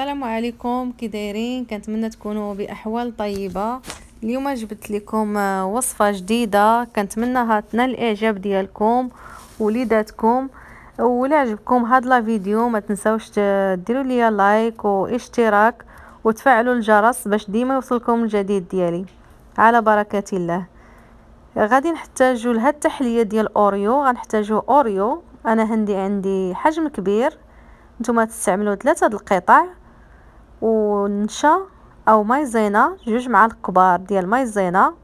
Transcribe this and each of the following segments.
السلام عليكم كي دايرين كنتمنى تكونوا باحوال طيبه اليوم جبت لكم آه، وصفه جديده كنتمناها تنال الاعجاب ديالكم وليداتكم ولا عجبكم هاد لا فيديو ما تنساوش ديروا ليا لايك واشتراك وتفعلوا الجرس باش ديما يوصلكم الجديد ديالي على بركه الله غادي نحتاجو لهاد التحليه ديال اوريو غنحتاجو اوريو انا عندي عندي حجم كبير نتوما تستعملوا ثلاثه د القطع ونشا او مايزينا جوج معالق كبار ديال مايزينا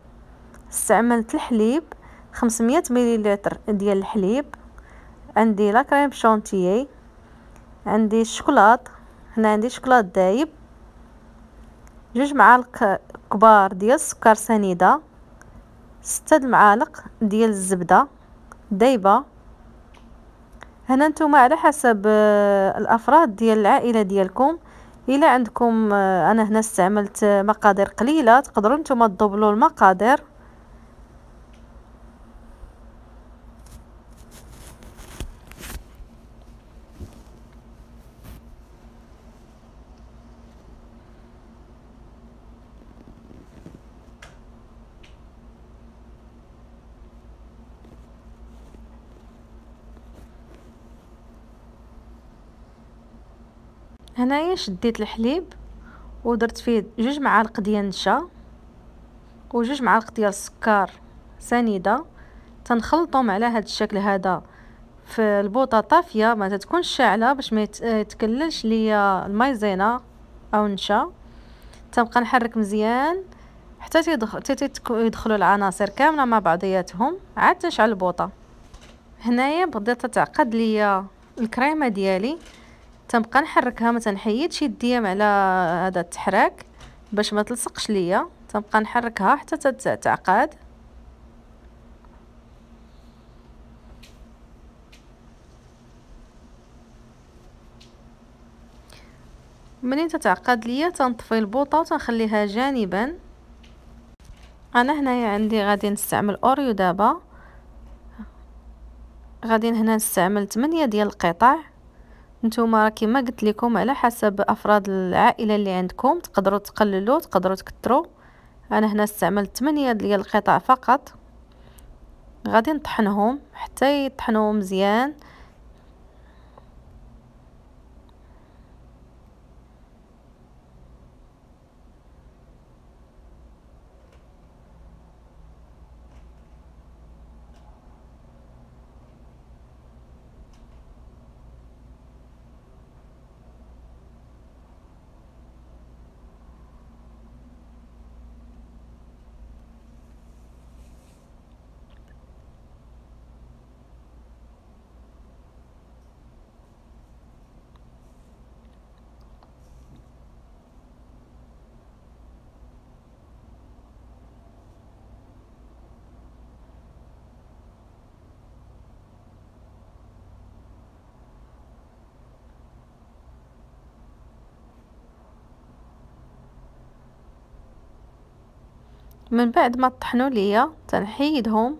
استعملت الحليب 500 مليلتر ديال الحليب عندي لا كريم شونتيي عندي الشوكولاط هنا عندي شوكولاط دايب جوج معالق كبار ديال السكر سنيده ستة المعالق ديال الزبده دايبه هنا نتوما على حسب آه، الافراد ديال العائله ديالكم الا عندكم آه، انا هنا استعملت مقادير قليله تقدروا نتوما تضبلوا المقادير هنايا شديت الحليب ودرت فيه جوج معالق ديال النشا وجوج معالق ديال السكر سنيده تنخلطهم على هذا الشكل هذا في البوطه طافيه ما تتكونش شاعله باش ما يتكللش ليا المايزينا او النشا تبقى نحرك مزيان حتى تيدخلوا العناصر كامله مع بعضياتهم عاد تنشعل البوطه هنايا بديت تعقد ليا الكريمه ديالي تنبقى نحركها ما تنحيدش يديا على هذا التحراك باش ما تلصقش ليا تنبقى نحركها حتى تتعقد منين تتعقد ليا تنطفي البوطه وتنخليها جانبا انا هنايا عندي غادي نستعمل اوريو دابا غادي هنا نستعمل 8 ديال القطع نتوما كما قلت لكم على حسب افراد العائله اللي عندكم تقدروا تقللوا تقدروا تكثروا انا هنا استعملت 8 ديال القطع فقط غادي نطحنهم حتى يطحنوا مزيان من بعد ما طحنوا ليا تنحيدهم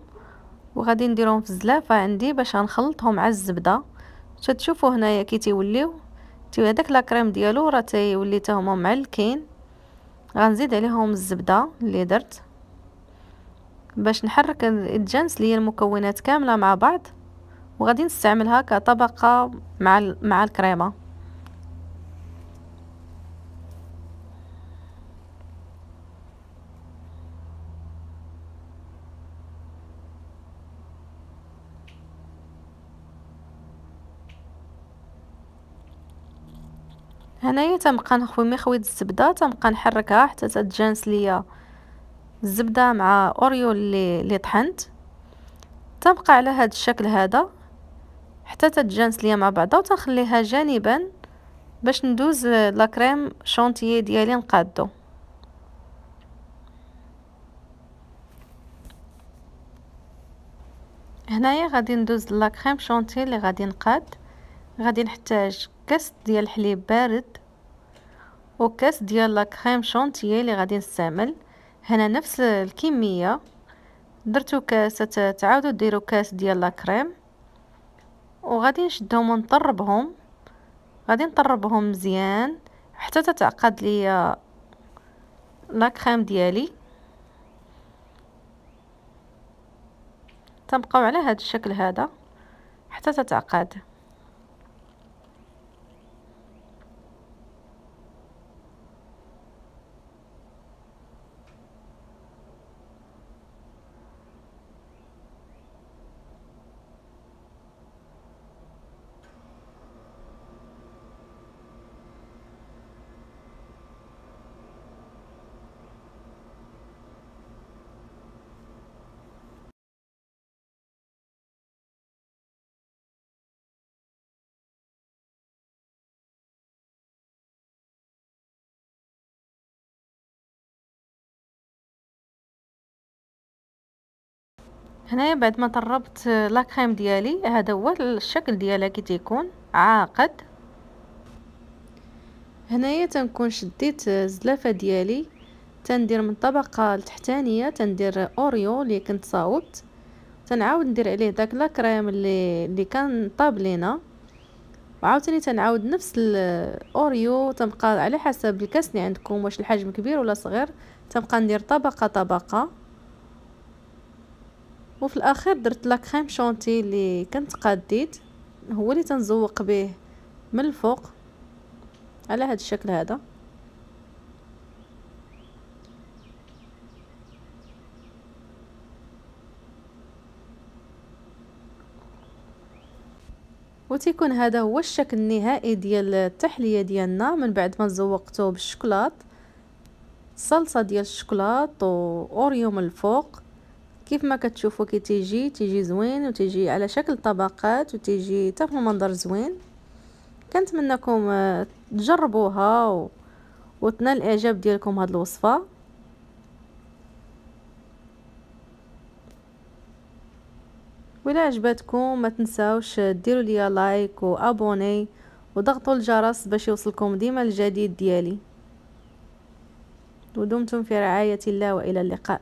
وغادي نديرهم في الزلافه عندي باش غنخلطهم مع الزبده تتشوفوا هنايا كي تيوليو تي هذاك لا كريم ديالو راه تيولي حتى هما معلكين غنزيد عليهم الزبده اللي درت باش نحرك الجنس ليا المكونات كامله مع بعض وغادي نستعملها كطبقه مع مع الكريمه هنايا تنبقى نخوي خويت الزبده تنبقى نحركها حتى تتجانس ليا الزبده مع اوريو اللي اللي طحنت تنبقى على هذا الشكل هذا حتى تتجانس ليا مع بعضها وتنخليها جانبا باش ندوز لا كريم شونتيي ديالي نقادو هنايا غادي ندوز لا كريم شونتيي اللي غادي نقاد غادي نحتاج كاس ديال الحليب بارد وكاس ديال لا كريم شونتيي اللي غادي نستعمل هنا نفس الكميه درتو كاس تعاودوا ديروا كاس ديال لا كريم وغادي نشدهم ونطربهم غادي نطربهم مزيان حتى تتعقد ليا لا كريم ديالي تنبقاو على هذا الشكل هذا حتى تتعقد هنايا بعد ما طربت لا كريم ديالي هذا هو الشكل ديالها كي تيكون عاقد هنايا تنكون شديت الزلافه ديالي تندير من الطبقه التحتانيه تندير اوريو اللي كنت صاوبت تنعاود ندير عليه داك لا كريم اللي اللي كان طاب لينا وعاوتاني تنعاود نفس الاوريو تنبقى على حسب الكاس اللي عندكم واش الحجم كبير ولا صغير تنبقى ندير طبقه طبقه وفي الاخير درت لا كريم شونتي اللي كنت قاديت هو اللي تنزوق به من الفوق على هذا الشكل هذا وتيكون هذا هو الشكل النهائي ديال التحليه ديالنا من بعد ما زوقته بالشوكولات صلصه ديال الشوكولات واوريو من الفوق كيف ما كتشوفوا كي تيجي تيجي زوين وتيجي على شكل طبقات وتيجي حتى في منظر زوين كنتمنىكم آه، تجربوها و... وتنال الاعجاب ديالكم هاد الوصفه ولا عجبتكم ما تنساوش ديروا لي لايك وابوني وضغطوا الجرس باش يوصلكم ديما الجديد ديالي ودمتم في رعايه الله والى اللقاء